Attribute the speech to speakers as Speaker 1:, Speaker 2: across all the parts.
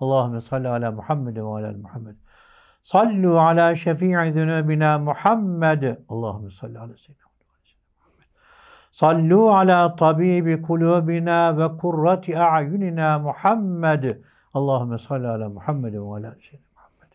Speaker 1: Allahümme salli ala Muhammed ve ala Muhammed. Sallu ala şefii zünubina Muhammed. Allahümme salli ala seyyidina Sallu ala tabibi kulubina ve kurrati a'yunina Muhammed. Allahümme salli ala Muhammed ve ala seyyidina Muhammed.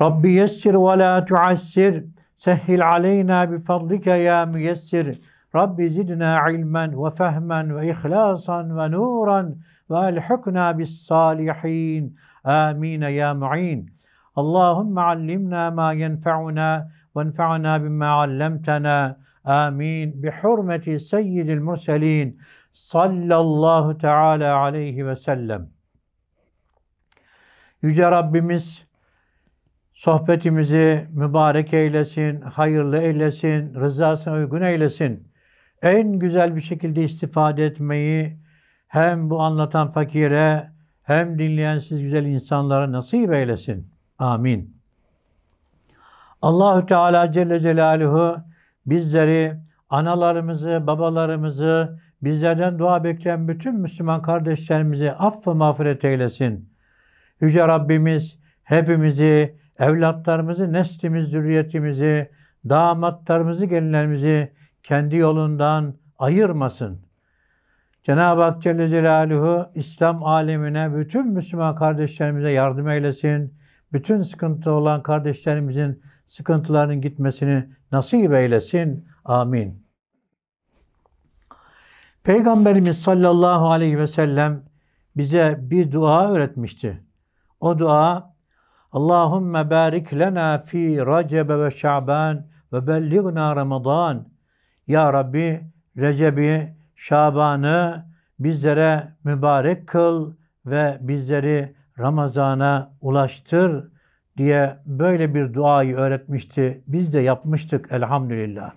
Speaker 1: Rabbi yessir ve la tuassir. Sehhil aleyna bi fadlike ya müyessir. Rabbi zidna ilmen ve fehmen ve ihlasan ve nuran ve elhukna bis salihin. Amin ya mu'in. Allahümme allimna ma yenfe'una ve enfe'na bimma allemtena. Amin. Bi hurmeti seyyidil murselin sallallahu teala aleyhi ve sellem. Yüce Rabbimiz sohbetimizi mübarek eylesin, hayırlı eylesin, rızasına uygun eylesin en güzel bir şekilde istifade etmeyi hem bu anlatan fakire hem dinleyen siz güzel insanlara nasip eylesin. Amin. Allahü Teala Celle Celaluhu bizleri, analarımızı, babalarımızı, bizlerden dua bekleyen bütün Müslüman kardeşlerimizi affı mağfiret eylesin. Yüce Rabbimiz hepimizi, evlatlarımızı, neslimiz, zürriyetimizi, damatlarımızı, gelinlerimizi, kendi yolundan ayırmasın. Cenab-ı Hak Celle Celaluhu İslam alemine, bütün Müslüman kardeşlerimize yardım eylesin. Bütün sıkıntı olan kardeşlerimizin sıkıntılarının gitmesini nasip eylesin. Amin. Peygamberimiz sallallahu aleyhi ve sellem bize bir dua öğretmişti. O dua Allahümme barik lena fi Recep ve Şaban ve belligna Ramazan ya Rabbi Recep'i, Şaban'ı bizlere mübarek kıl ve bizleri Ramazan'a ulaştır diye böyle bir duayı öğretmişti. Biz de yapmıştık elhamdülillah.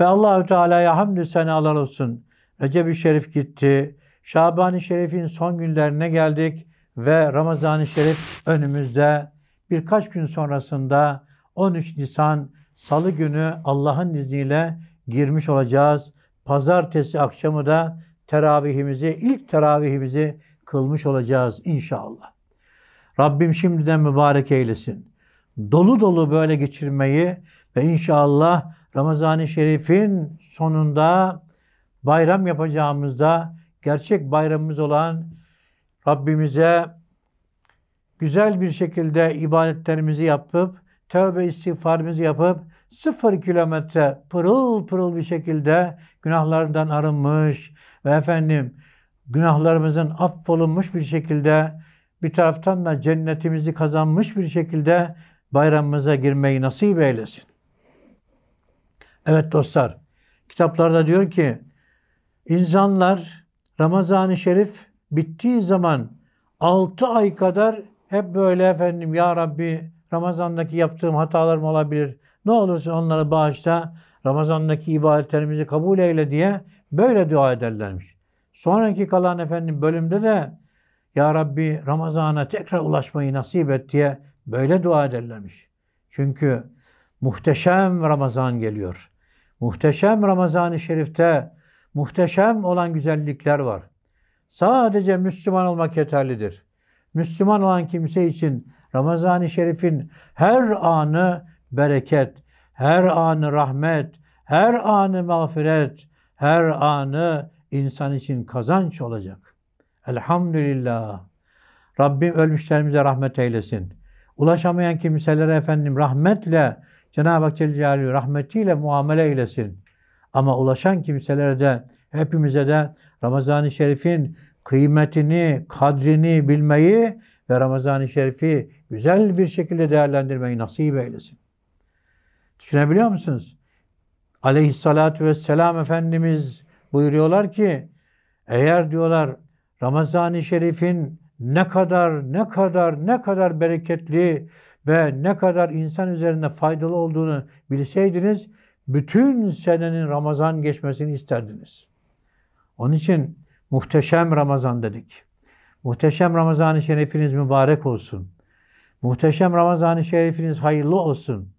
Speaker 1: Ve Allahü Teala'ya hamdü senalar olsun. Recep-i Şerif gitti. Şaban-ı Şerif'in son günlerine geldik ve Ramazan-ı Şerif önümüzde. Birkaç gün sonrasında 13 Nisan Salı günü Allah'ın izniyle girmiş olacağız. Pazartesi akşamı da teravihimizi, ilk teravihimizi kılmış olacağız inşallah. Rabbim şimdiden mübarek eylesin. Dolu dolu böyle geçirmeyi ve inşallah Ramazan-ı Şerif'in sonunda bayram yapacağımızda gerçek bayramımız olan Rabbimize güzel bir şekilde ibadetlerimizi yapıp tövbe istiğfarımızı yapıp sıfır kilometre pırıl pırıl bir şekilde günahlarından arınmış ve efendim günahlarımızın affolunmuş bir şekilde bir taraftan da cennetimizi kazanmış bir şekilde bayramımıza girmeyi nasip eylesin. Evet dostlar, kitaplarda diyor ki insanlar Ramazan-ı Şerif bittiği zaman 6 ay kadar hep böyle efendim ya Rabbi Ramazan'daki yaptığım hatalarım olabilir. Ne olursa onları bağışla. Ramazan'daki ibadetlerimizi kabul eyle diye böyle dua ederlermiş. Sonraki kalan efendim bölümde de Ya Rabbi Ramazan'a tekrar ulaşmayı nasip et diye böyle dua ederlermiş. Çünkü muhteşem Ramazan geliyor. Muhteşem Ramazan-ı Şerif'te muhteşem olan güzellikler var. Sadece Müslüman olmak yeterlidir. Müslüman olan kimse için Ramazan-ı Şerif'in her anı bereket, her anı rahmet, her anı mağfiret, her anı insan için kazanç olacak. Elhamdülillah. Rabbim ölmüşlerimize rahmet eylesin. Ulaşamayan kimselere efendim rahmetle Cenab-ı Hak Celle Celaluhu rahmetiyle muamele eylesin. Ama ulaşan kimselere de hepimize de Ramazan-ı Şerif'in kıymetini, kadrini bilmeyi ve Ramazan-ı Şerif'i güzel bir şekilde değerlendirmeyi nasip eylesin. Düşünebiliyor musunuz? Aleyhissalatü vesselam Efendimiz buyuruyorlar ki eğer diyorlar Ramazan-ı Şerif'in ne kadar ne kadar ne kadar bereketli ve ne kadar insan üzerinde faydalı olduğunu bilseydiniz bütün senenin Ramazan geçmesini isterdiniz. Onun için muhteşem Ramazan dedik. Muhteşem Ramazan-ı Şerifiniz mübarek olsun. Muhteşem Ramazan-ı Şerifiniz hayırlı olsun.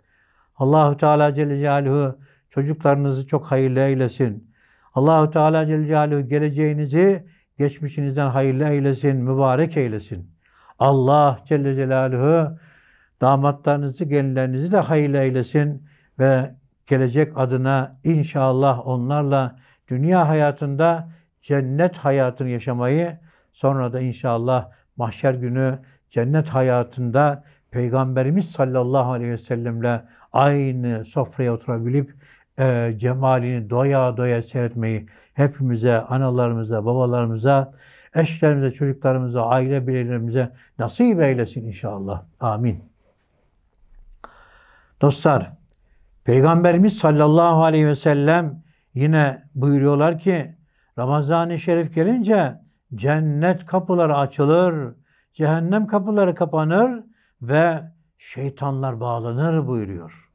Speaker 1: Allahu Teala Celle Celaluhu çocuklarınızı çok hayırlı eylesin. Allahu Teala Celle Celaluhu geleceğinizi geçmişinizden hayırlı eylesin, mübarek eylesin. Allah Celle Celaluhu damatlarınızı, gelinlerinizi de hayırlı eylesin ve gelecek adına inşallah onlarla dünya hayatında cennet hayatını yaşamayı sonra da inşallah mahşer günü cennet hayatında Peygamberimiz sallallahu aleyhi ve sellemle aynı sofraya oturabilip e, cemalini doya doya seyretmeyi hepimize, analarımıza, babalarımıza, eşlerimize, çocuklarımıza, aile bireylerimize nasip eylesin inşallah. Amin. Dostlar, Peygamberimiz sallallahu aleyhi ve sellem yine buyuruyorlar ki Ramazan-ı Şerif gelince cennet kapıları açılır, Cehennem kapıları kapanır ve şeytanlar bağlanır buyuruyor.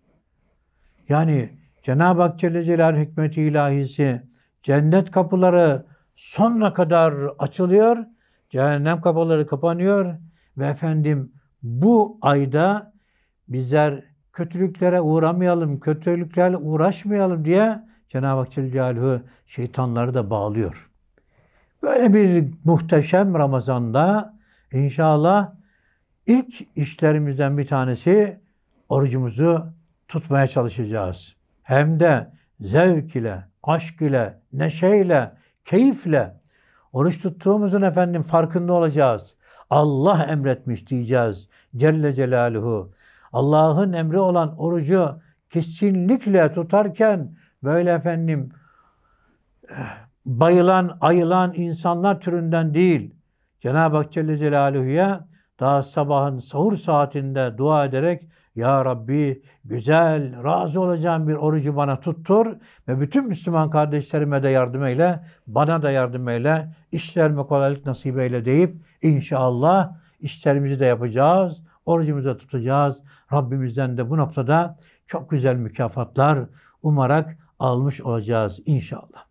Speaker 1: Yani Cenab-ı Hak Celle Celaluhu hikmeti ilahisi cennet kapıları sonuna kadar açılıyor, cehennem kapıları kapanıyor ve efendim bu ayda bizler kötülüklere uğramayalım, kötülüklerle uğraşmayalım diye Cenab-ı Hak Celle Celaluhu şeytanları da bağlıyor. Böyle bir muhteşem Ramazan'da İnşallah ilk işlerimizden bir tanesi orucumuzu tutmaya çalışacağız. Hem de zevk ile, aşk ile, neşeyle, keyifle oruç tuttuğumuzun efendim farkında olacağız. Allah emretmiş diyeceğiz Celle Celaluhu. Allah'ın emri olan orucu kesinlikle tutarken böyle efendim eh, bayılan, ayılan insanlar türünden değil, Cenab-ı Hak Celle Celaluhu'ya daha sabahın sahur saatinde dua ederek Ya Rabbi güzel, razı olacağım bir orucu bana tuttur ve bütün Müslüman kardeşlerime de yardım eyle, bana da yardım eyle, işlerime kolaylık nasip eyle deyip inşallah işlerimizi de yapacağız, orucumuzu tutacağız. Rabbimizden de bu noktada çok güzel mükafatlar umarak almış olacağız inşallah.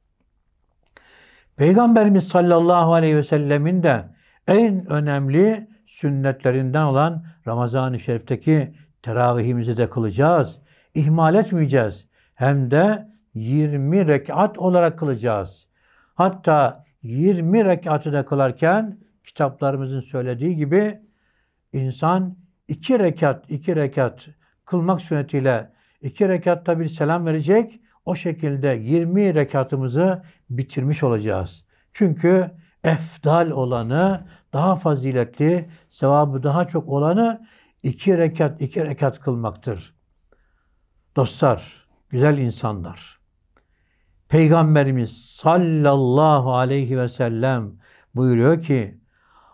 Speaker 1: Peygamberimiz sallallahu aleyhi ve sellemin de en önemli sünnetlerinden olan Ramazan-ı Şerif'teki teravihimizi de kılacağız. İhmal etmeyeceğiz. Hem de 20 rekat olarak kılacağız. Hatta 20 rekatı da kılarken kitaplarımızın söylediği gibi insan iki rekat iki rekat kılmak suretiyle iki rekatta bir selam verecek. O şekilde 20 rekatımızı bitirmiş olacağız. Çünkü efdal olanı, daha faziletli, sevabı daha çok olanı iki rekat, iki rekat kılmaktır. Dostlar, güzel insanlar. Peygamberimiz sallallahu aleyhi ve sellem buyuruyor ki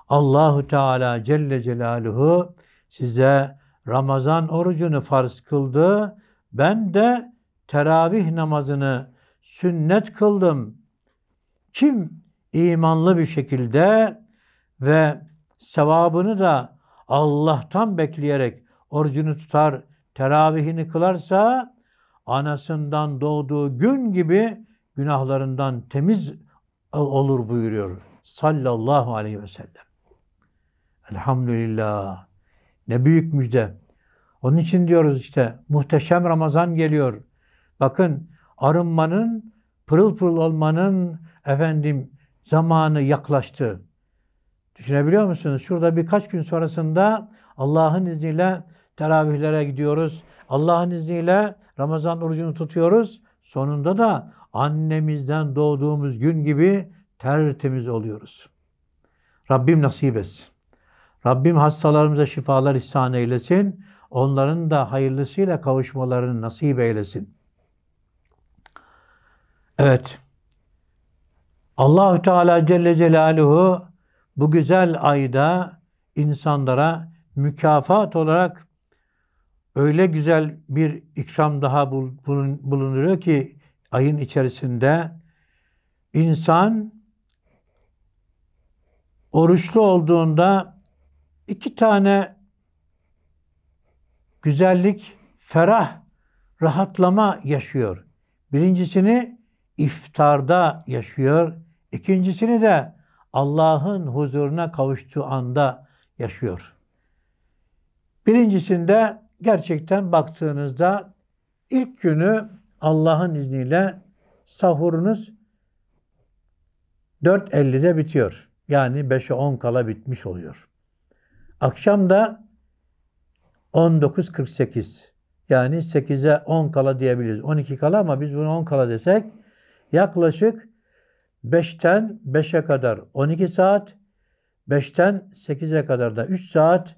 Speaker 1: Allahu Teala Celle Celaluhu size Ramazan orucunu farz kıldı. Ben de teravih namazını sünnet kıldım. Kim imanlı bir şekilde ve sevabını da Allah'tan bekleyerek orucunu tutar, teravihini kılarsa anasından doğduğu gün gibi günahlarından temiz olur buyuruyor sallallahu aleyhi ve sellem. Elhamdülillah. Ne büyük müjde. Onun için diyoruz işte muhteşem Ramazan geliyor. Bakın arınmanın, pırıl pırıl olmanın efendim zamanı yaklaştı. Düşünebiliyor musunuz? Şurada birkaç gün sonrasında Allah'ın izniyle teravihlere gidiyoruz. Allah'ın izniyle Ramazan orucunu tutuyoruz. Sonunda da annemizden doğduğumuz gün gibi tertemiz oluyoruz. Rabbim nasip etsin. Rabbim hastalarımıza şifalar ihsan eylesin. Onların da hayırlısıyla kavuşmalarını nasip eylesin. Evet. Allahü Teala Celle Celaluhu bu güzel ayda insanlara mükafat olarak öyle güzel bir ikram daha bulunuyor ki ayın içerisinde insan oruçlu olduğunda iki tane güzellik, ferah, rahatlama yaşıyor. Birincisini iftarda yaşıyor. İkincisini de Allah'ın huzuruna kavuştuğu anda yaşıyor. Birincisinde gerçekten baktığınızda ilk günü Allah'ın izniyle sahurunuz 4.50'de bitiyor. Yani 5'e 10 kala bitmiş oluyor. Akşam da 19.48 yani 8'e 10 kala diyebiliriz. 12 kala ama biz bunu 10 kala desek yaklaşık 5'ten 5'e kadar 12 saat, 5'ten 8'e kadar da 3 saat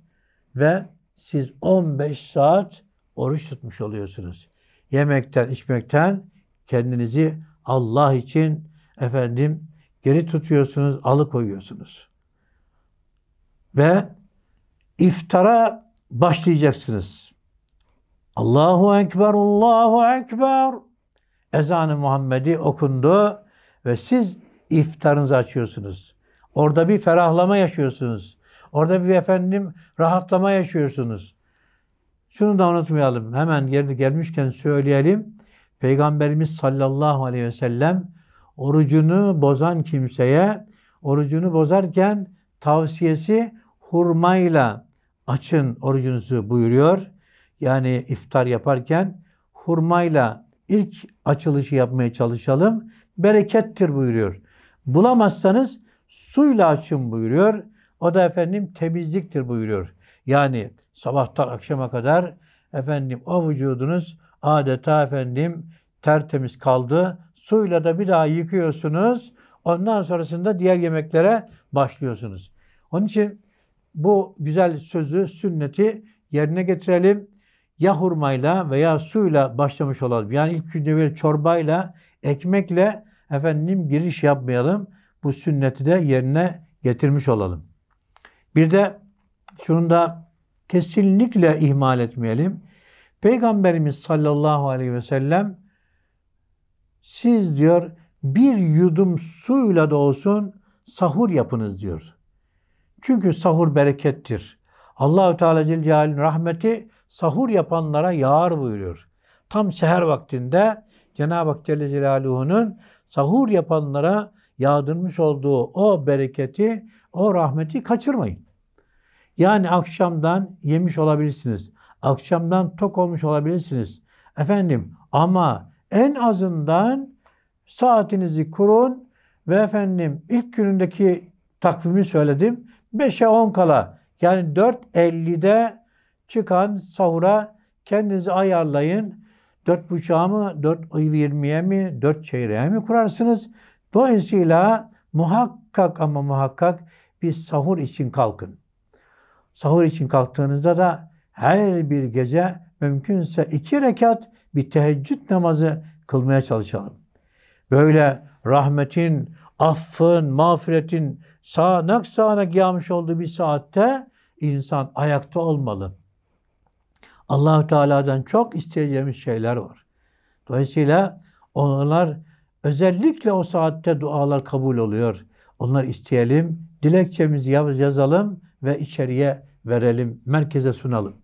Speaker 1: ve siz 15 saat oruç tutmuş oluyorsunuz. Yemekten, içmekten kendinizi Allah için efendim geri tutuyorsunuz, alıkoyuyorsunuz. Ve iftara başlayacaksınız. Allahu Ekber, Allahu Ekber. Ezanı Muhammedi okundu. Ve siz iftarınızı açıyorsunuz. Orada bir ferahlama yaşıyorsunuz. Orada bir efendim rahatlama yaşıyorsunuz. Şunu da unutmayalım. Hemen geri gelmişken söyleyelim. Peygamberimiz sallallahu aleyhi ve sellem orucunu bozan kimseye orucunu bozarken tavsiyesi hurmayla açın orucunuzu buyuruyor. Yani iftar yaparken hurmayla ilk açılışı yapmaya çalışalım berekettir buyuruyor. Bulamazsanız suyla açın buyuruyor. O da efendim temizliktir buyuruyor. Yani sabahtan akşama kadar efendim o vücudunuz adeta efendim tertemiz kaldı. Suyla da bir daha yıkıyorsunuz. Ondan sonrasında diğer yemeklere başlıyorsunuz. Onun için bu güzel sözü, sünneti yerine getirelim. Ya hurmayla veya suyla başlamış olalım. Yani ilk günde bir çorbayla, ekmekle efendim giriş yapmayalım. Bu sünneti de yerine getirmiş olalım. Bir de şunu da kesinlikle ihmal etmeyelim. Peygamberimiz sallallahu aleyhi ve sellem siz diyor bir yudum suyla da olsun sahur yapınız diyor. Çünkü sahur berekettir. Allahü Teala Celle'nin rahmeti sahur yapanlara yağar buyuruyor. Tam seher vaktinde Cenab-ı Hak Celle Celaluhu'nun sahur yapanlara yağdırmış olduğu o bereketi, o rahmeti kaçırmayın. Yani akşamdan yemiş olabilirsiniz. Akşamdan tok olmuş olabilirsiniz. Efendim ama en azından saatinizi kurun ve efendim ilk günündeki takvimi söyledim. 5'e 10 kala yani 4.50'de çıkan sahura kendinizi ayarlayın. Dört buçuğa mı, dört yirmiye mi, dört çeyreğe mi kurarsınız? Dolayısıyla muhakkak ama muhakkak bir sahur için kalkın. Sahur için kalktığınızda da her bir gece mümkünse iki rekat bir teheccüd namazı kılmaya çalışalım. Böyle rahmetin, affın, mağfiretin sağanak sağanak yağmış olduğu bir saatte insan ayakta olmalı. Allahü Teala'dan çok isteyeceğimiz şeyler var. Dolayısıyla onlar özellikle o saatte dualar kabul oluyor. Onlar isteyelim, dilekçemizi yazalım ve içeriye verelim, merkeze sunalım.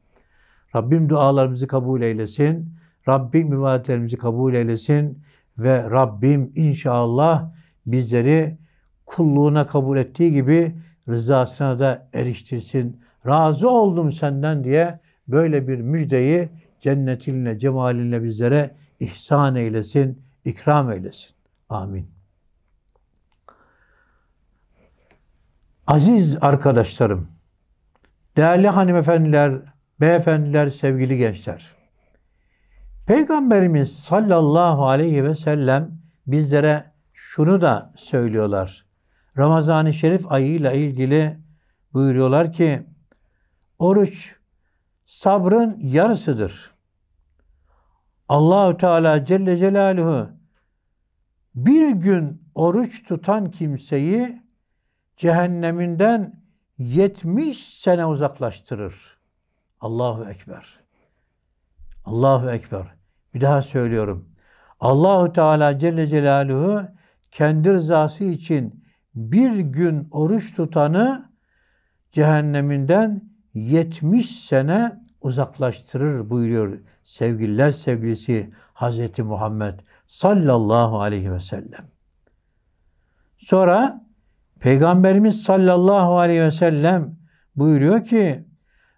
Speaker 1: Rabbim dualarımızı kabul eylesin. Rabbim ibadetlerimizi kabul eylesin ve Rabbim inşallah bizleri kulluğuna kabul ettiği gibi rızasına da eriştirsin. Razı oldum senden diye böyle bir müjdeyi cennetinle, cemalinle bizlere ihsan eylesin, ikram eylesin. Amin. Aziz arkadaşlarım, değerli hanımefendiler, beyefendiler, sevgili gençler. Peygamberimiz sallallahu aleyhi ve sellem bizlere şunu da söylüyorlar. Ramazan-ı Şerif ayıyla ilgili buyuruyorlar ki, oruç sabrın yarısıdır. Allahü Teala Celle Celaluhu bir gün oruç tutan kimseyi cehenneminden 70 sene uzaklaştırır. Allahu Ekber. Allahu Ekber. Bir daha söylüyorum. Allahu Teala Celle Celaluhu kendi rızası için bir gün oruç tutanı cehenneminden 70 sene uzaklaştırır buyuruyor sevgililer sevgilisi Hazreti Muhammed sallallahu aleyhi ve sellem. Sonra Peygamberimiz sallallahu aleyhi ve sellem buyuruyor ki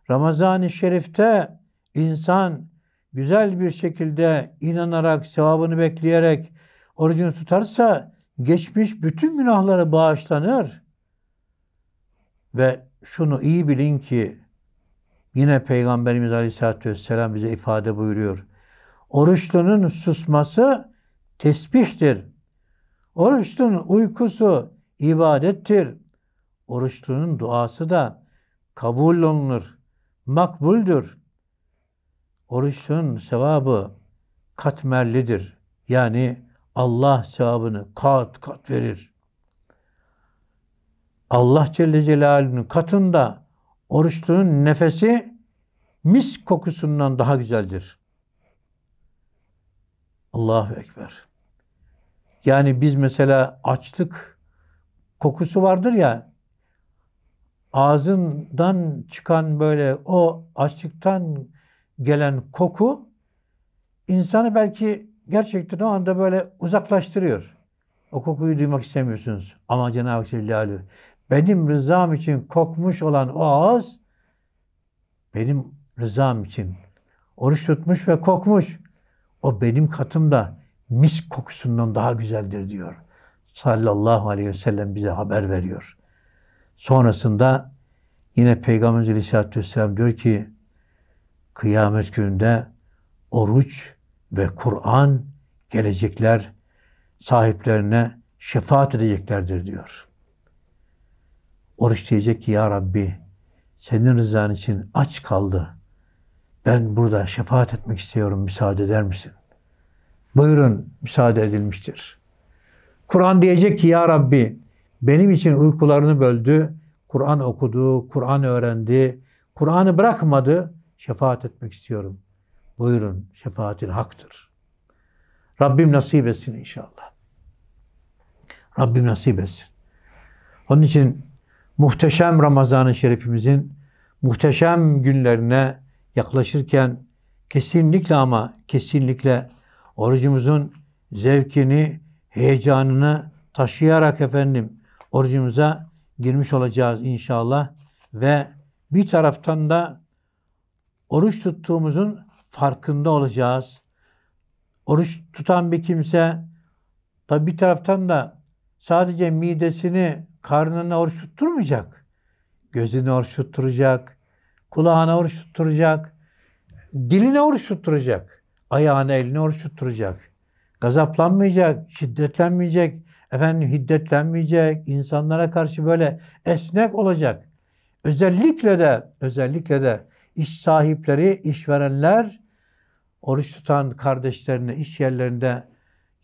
Speaker 1: Ramazan-ı Şerif'te insan güzel bir şekilde inanarak, sevabını bekleyerek orucunu tutarsa geçmiş bütün günahları bağışlanır. Ve şunu iyi bilin ki Yine Peygamberimiz Aleyhisselatü Vesselam bize ifade buyuruyor. Oruçlunun susması tesbihtir. Oruçlunun uykusu ibadettir. Oruçlunun duası da kabul olunur, makbuldür. Oruçlunun sevabı katmerlidir. Yani Allah sevabını kat kat verir. Allah Celle Celaluhu'nun katında Oruçluğun nefesi mis kokusundan daha güzeldir. Allahu Ekber. Yani biz mesela açlık kokusu vardır ya ağzından çıkan böyle o açlıktan gelen koku insanı belki gerçekten o anda böyle uzaklaştırıyor. O kokuyu duymak istemiyorsunuz. Ama Cenab-ı Hak benim rızam için kokmuş olan o ağız benim rızam için oruç tutmuş ve kokmuş. O benim katımda mis kokusundan daha güzeldir diyor. Sallallahu aleyhi ve sellem bize haber veriyor. Sonrasında yine Peygamberimiz Aleyhisselatü Vesselam diyor ki kıyamet gününde oruç ve Kur'an gelecekler sahiplerine şefaat edeceklerdir diyor. Oruç diyecek ki ya Rabbi senin rızan için aç kaldı. Ben burada şefaat etmek istiyorum müsaade eder misin? Buyurun müsaade edilmiştir. Kur'an diyecek ki ya Rabbi benim için uykularını böldü. Kur'an okudu, Kur'an öğrendi. Kur'an'ı bırakmadı. Şefaat etmek istiyorum. Buyurun şefaatin haktır. Rabbim nasip etsin inşallah. Rabbim nasip etsin. Onun için muhteşem Ramazan-ı Şerifimizin muhteşem günlerine yaklaşırken kesinlikle ama kesinlikle orucumuzun zevkini, heyecanını taşıyarak efendim orucumuza girmiş olacağız inşallah ve bir taraftan da oruç tuttuğumuzun farkında olacağız. Oruç tutan bir kimse tabi bir taraftan da sadece midesini, karnını oruç tutturmayacak. Gözünü oruç tutturacak, kulağını oruç tutturacak, dilini oruç tutturacak, ayağını, elini oruç tutturacak. Gazaplanmayacak, şiddetlenmeyecek, efendim hiddetlenmeyecek, insanlara karşı böyle esnek olacak. Özellikle de özellikle de iş sahipleri, işverenler oruç tutan kardeşlerine iş yerlerinde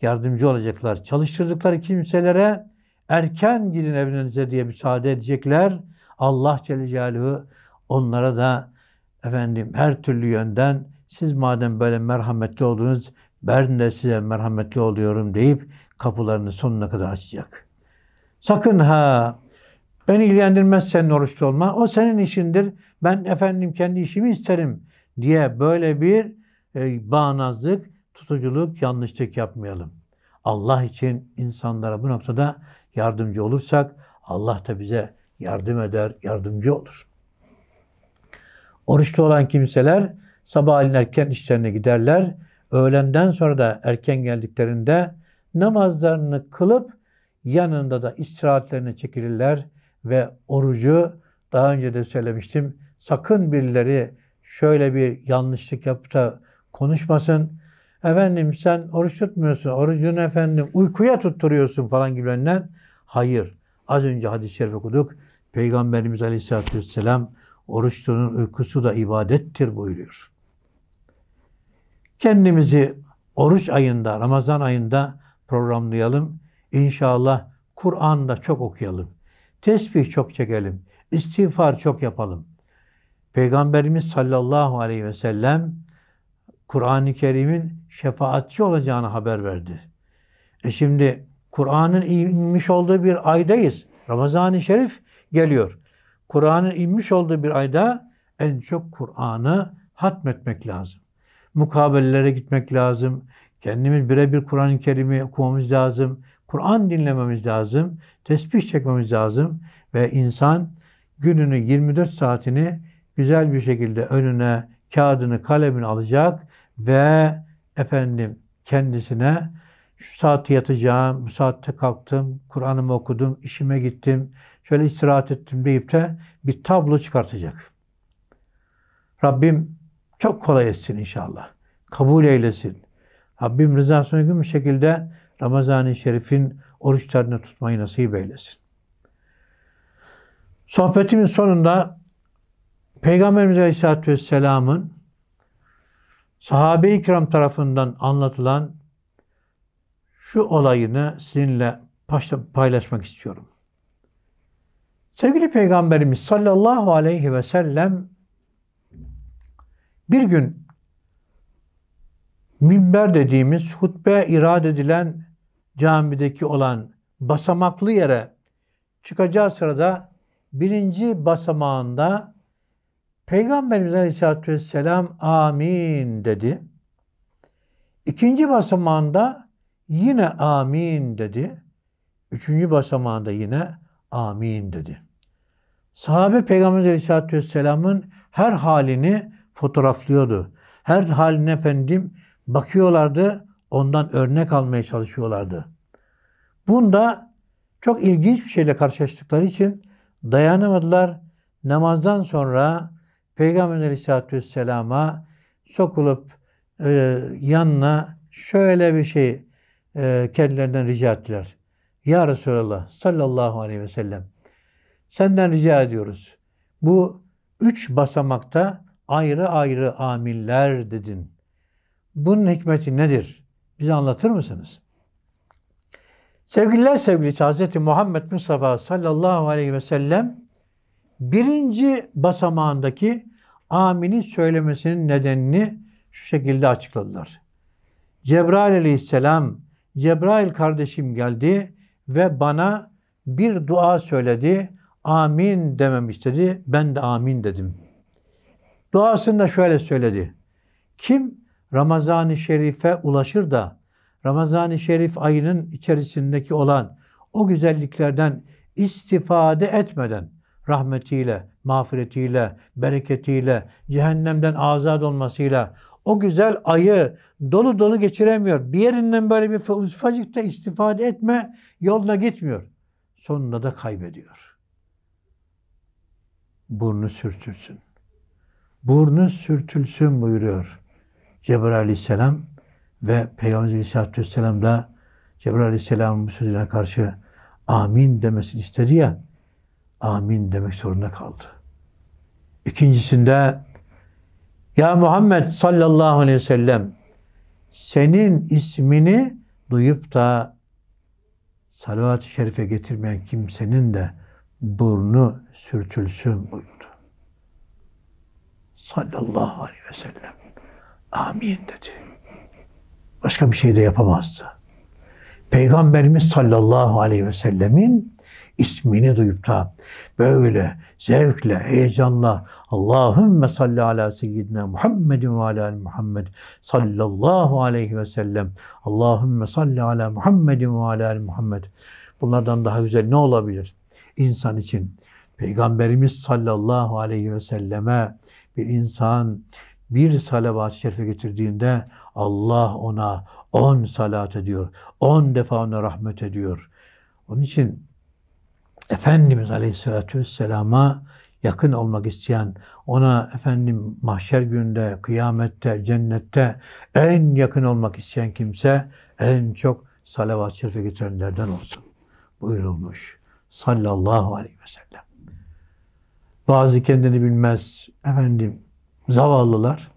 Speaker 1: yardımcı olacaklar. Çalıştırdıkları kimselere erken gidin evinize diye müsaade edecekler. Allah Celle Celaluhu onlara da efendim her türlü yönden siz madem böyle merhametli oldunuz ben de size merhametli oluyorum deyip kapılarını sonuna kadar açacak. Sakın ha beni ilgilendirmez senin oruçlu olma. O senin işindir. Ben efendim kendi işimi isterim diye böyle bir e, bağnazlık tutuculuk, yanlışlık yapmayalım. Allah için insanlara bu noktada yardımcı olursak Allah da bize yardım eder, yardımcı olur. Oruçlu olan kimseler sabahleyin erken işlerine giderler. Öğlenden sonra da erken geldiklerinde namazlarını kılıp yanında da istirahatlerine çekilirler ve orucu daha önce de söylemiştim. Sakın birileri şöyle bir yanlışlık yapıp da konuşmasın. Efendim sen oruç tutmuyorsun, orucunu efendim uykuya tutturuyorsun falan gibilerinden. Hayır. Az önce hadis-i şerif okuduk. Peygamberimiz Aleyhisselatü Vesselam oruçlunun uykusu da ibadettir buyuruyor. Kendimizi oruç ayında, Ramazan ayında programlayalım. İnşallah da çok okuyalım. Tesbih çok çekelim. İstiğfar çok yapalım. Peygamberimiz sallallahu aleyhi ve sellem Kur'an-ı Kerim'in şefaatçi olacağını haber verdi. E şimdi Kur'an'ın inmiş olduğu bir aydayız. Ramazan-ı Şerif geliyor. Kur'an'ın inmiş olduğu bir ayda en çok Kur'an'ı hatmetmek lazım. Mukabellere gitmek lazım. Kendimiz birebir Kur'an-ı Kerim'i okumamız lazım. Kur'an dinlememiz lazım. Tesbih çekmemiz lazım. Ve insan gününü 24 saatini güzel bir şekilde önüne kağıdını, kalemini alacak ve efendim kendisine şu saat yatacağım, bu saatte kalktım, Kur'an'ımı okudum, işime gittim, şöyle istirahat ettim deyip de bir tablo çıkartacak. Rabbim çok kolay etsin inşallah. Kabul eylesin. Rabbim rızasına uygun bir şekilde Ramazan-ı Şerif'in oruçlarını tutmayı nasip eylesin. Sohbetimin sonunda Peygamberimiz Aleyhisselatü Vesselam'ın sahabe-i kiram tarafından anlatılan şu olayını sizinle paylaşmak istiyorum. Sevgili Peygamberimiz sallallahu aleyhi ve sellem bir gün minber dediğimiz hutbe irad edilen camideki olan basamaklı yere çıkacağı sırada birinci basamağında Peygamberimiz Aleyhisselatü Vesselam amin dedi. İkinci basamağında yine amin dedi. Üçüncü basamağında yine amin dedi. Sahabe Peygamberimiz Aleyhisselatü Vesselam'ın her halini fotoğraflıyordu. Her haline efendim bakıyorlardı, ondan örnek almaya çalışıyorlardı. Bunda çok ilginç bir şeyle karşılaştıkları için dayanamadılar. Namazdan sonra Peygamber aleyhissalatü vesselama sokulup e, yanına şöyle bir şey e, kendilerinden rica ettiler. Ya Resulallah sallallahu aleyhi ve sellem senden rica ediyoruz. Bu üç basamakta ayrı ayrı amiller dedin. Bunun hikmeti nedir? Bize anlatır mısınız? Sevgililer sevgilisi Hazreti Muhammed Mustafa sallallahu aleyhi ve sellem birinci basamağındaki aminin söylemesinin nedenini şu şekilde açıkladılar. Cebrail aleyhisselam, Cebrail kardeşim geldi ve bana bir dua söyledi. Amin demem istedi. Ben de amin dedim. Duasında şöyle söyledi. Kim Ramazan-ı Şerif'e ulaşır da Ramazan-ı Şerif ayının içerisindeki olan o güzelliklerden istifade etmeden rahmetiyle, mağfiretiyle, bereketiyle, cehennemden azad olmasıyla o güzel ayı dolu dolu geçiremiyor. Bir yerinden böyle bir ufacık da istifade etme yoluna gitmiyor. Sonunda da kaybediyor. Burnu sürtülsün. Burnu sürtülsün buyuruyor Cebrail aleyhisselam ve Peygamber aleyhisselatü vesselam da Cebrail aleyhisselamın bu sözüne karşı amin demesini istedi ya amin demek zorunda kaldı. İkincisinde ya Muhammed sallallahu aleyhi ve sellem senin ismini duyup da salavat-ı şerife getirmeyen kimsenin de burnu sürtülsün buyurdu. Sallallahu aleyhi ve sellem. Amin dedi. Başka bir şey de yapamazdı. Peygamberimiz sallallahu aleyhi ve sellemin ismini duyup da böyle zevkle, heyecanla Allahümme salli ala seyyidina Muhammedin ve ala Muhammed sallallahu aleyhi ve sellem Allahümme salli ala Muhammedin ve ala Muhammed bunlardan daha güzel ne olabilir? İnsan için Peygamberimiz sallallahu aleyhi ve selleme bir insan bir salavat-ı şerife getirdiğinde Allah ona on salat ediyor. On defa ona rahmet ediyor. Onun için Efendimiz Aleyhisselatü Vesselam'a yakın olmak isteyen, ona efendim mahşer gününde kıyamette, cennette en yakın olmak isteyen kimse en çok salavat-ı şerife getirenlerden olsun buyurulmuş. Sallallahu aleyhi ve sellem. Bazı kendini bilmez efendim zavallılar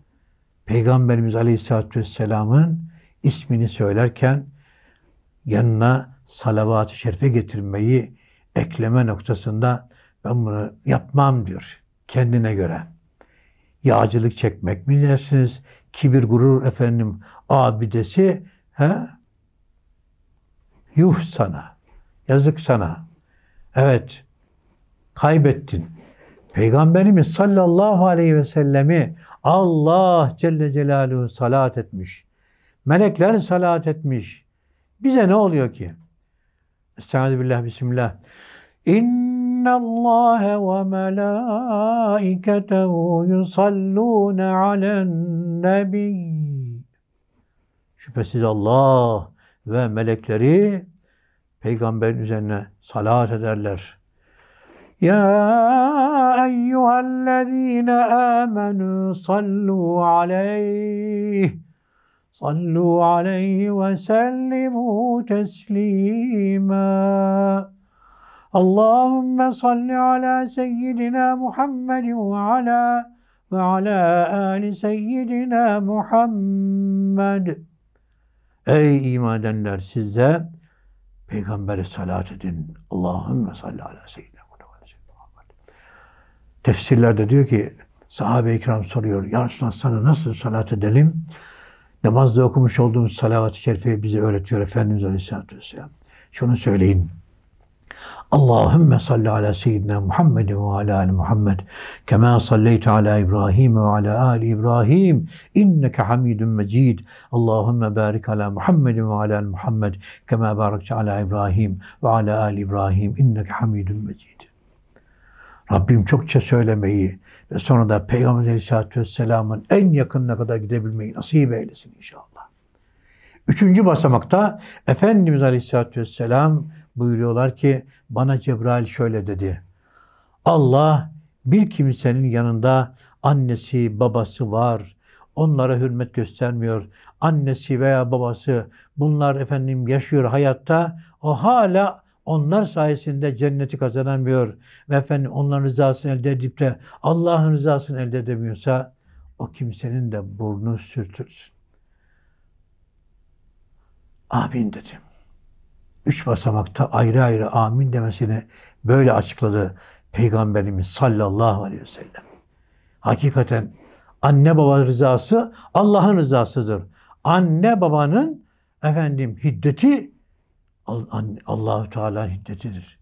Speaker 1: Peygamberimiz Aleyhisselatü Vesselam'ın ismini söylerken yanına salavat-ı şerife getirmeyi ekleme noktasında ben bunu yapmam diyor kendine göre. Yağcılık çekmek mi dersiniz? Kibir, gurur efendim abidesi he? Yuh sana. Yazık sana. Evet. Kaybettin. Peygamberimiz sallallahu aleyhi ve sellemi Allah Celle Celaluhu salat etmiş. Melekler salat etmiş. Bize ne oluyor ki? Estaizu billah, bismillah. İnna Allah ve melâiketehu yusallûne alen nebi. Şüphesiz Allah ve melekleri peygamberin üzerine salat ederler. Ya eyyühellezîne âmenû sallu aleyh صلوا عليه وسلموا تسليما اللهم صل على سيدنا محمد وعلى وعلى آل سيدنا محمد. Ey iman edenler siz de Peygamber'e salat edin. Allahümme salli ala seyyidina Muhammed. Tefsirlerde diyor ki sahabe-i kiram soruyor. Ya Resulallah sana nasıl salat edelim? Namazda okumuş olduğumuz salavat-ı şerifeyi bize öğretiyor Efendimiz Aleyhisselatü Vesselam. Şunu söyleyin. Allahümme salli ala seyyidina Muhammedin ve ala al Muhammed. Kema salleyte ala İbrahim ve ala al İbrahim. İnneke hamidun mecid. Allahümme barik ala Muhammedin ve ala al Muhammed. Kema barakte ala İbrahim ve ala al İbrahim. İnneke hamidun mecid. Rabbim çokça söylemeyi, ve sonra da Peygamber Aleyhisselatü Vesselam'ın en yakınına kadar gidebilmeyi nasip eylesin inşallah. Üçüncü basamakta Efendimiz Aleyhisselatü Vesselam buyuruyorlar ki bana Cebrail şöyle dedi. Allah bir kimsenin yanında annesi babası var. Onlara hürmet göstermiyor. Annesi veya babası bunlar efendim yaşıyor hayatta. O hala onlar sayesinde cenneti kazanamıyor ve efendim onların rızasını elde edip de Allah'ın rızasını elde edemiyorsa o kimsenin de burnu sürtülsün. Amin dedim. Üç basamakta ayrı ayrı amin demesini böyle açıkladı Peygamberimiz sallallahu aleyhi ve sellem. Hakikaten anne baba rızası Allah'ın rızasıdır. Anne babanın efendim hiddeti Allahü Teala hiddetidir.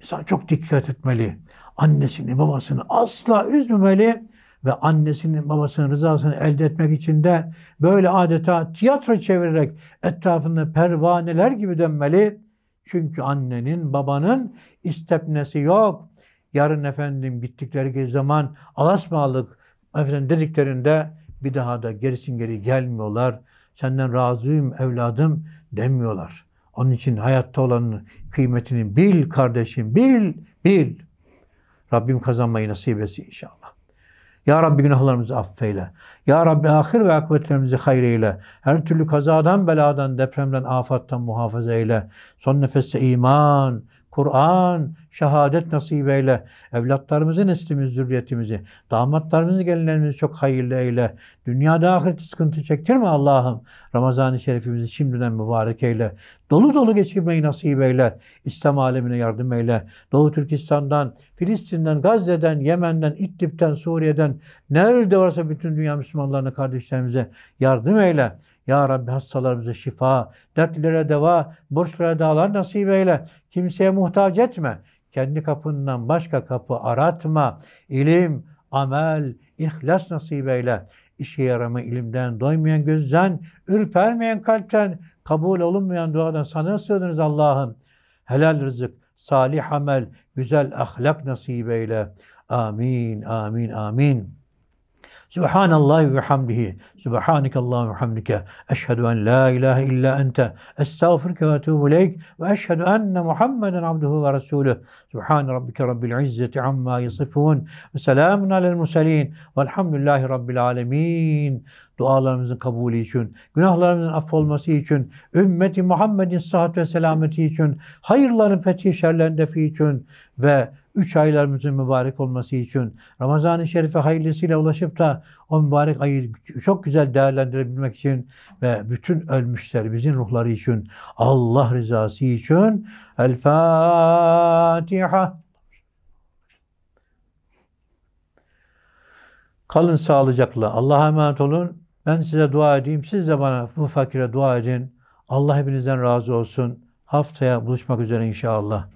Speaker 1: İnsan çok dikkat etmeli. Annesini, babasını asla üzmemeli ve annesinin, babasının rızasını elde etmek için de böyle adeta tiyatro çevirerek etrafında pervaneler gibi dönmeli. Çünkü annenin, babanın istepnesi yok. Yarın efendim bittikleri zaman alasmalık efendim dediklerinde bir daha da gerisin geri gelmiyorlar. Senden razıyım evladım demiyorlar. Onun için hayatta olanın kıymetini bil kardeşim, bil, bil. Rabbim kazanmayı nasip etsin inşallah. Ya Rabbi günahlarımızı affeyle. Ya Rabbi ahir ve akıbetlerimizi hayır eyle. Her türlü kazadan, beladan, depremden, afattan muhafaza eyle. Son nefeste iman, Kur'an, şehadet nasip eyle. Evlatlarımızı, neslimiz, zürriyetimizi, damatlarımızı, gelinlerimizi çok hayırlı eyle. Dünyada ahirette sıkıntı çektirme Allah'ım. Ramazan-ı Şerifimizi şimdiden mübarek eyle. Dolu dolu geçirmeyi nasip eyle. İslam alemine yardım eyle. Doğu Türkistan'dan, Filistin'den, Gazze'den, Yemen'den, İdlib'den, Suriye'den, nerede varsa bütün dünya Müslümanlarına, kardeşlerimize yardım eyle. Ya Rabbi hastalarımıza şifa, dertlere deva, borçlara dağlar nasip eyle. Kimseye muhtaç etme. Kendi kapından başka kapı aratma. İlim, amel, ihlas nasip eyle. İşe yarama ilimden, doymayan gözden, ürpermeyen kalpten, kabul olunmayan duadan sana sığınırız Allah'ım. Helal rızık, salih amel, güzel ahlak nasip eyle. Amin, amin, amin. سبحان الله وبحمده سبحانك الله وبحمدك أشهد أن لا إله إلا أنت أستغفرك وأتوب إليك وأشهد أن محمدا عبده ورسوله سبحان ربك رب العزة عما يصفون وسلام على المرسلين والحمد لله رب العالمين dualarımızın kabulü için, günahlarımızın affolması için, ümmeti Muhammed'in sıhhat ve selameti için, hayırların fethi şerlerin defi için ve üç aylarımızın mübarek olması için, Ramazan-ı Şerif'e hayırlısıyla ulaşıp da o mübarek ayı çok güzel değerlendirebilmek için ve bütün ölmüşlerimizin ruhları için, Allah rızası için El Fatiha. Kalın sağlıcakla. Allah'a emanet olun. Ben size dua edeyim, siz de bana bu fakire dua edin. Allah hepinizden razı olsun. Haftaya buluşmak üzere inşallah.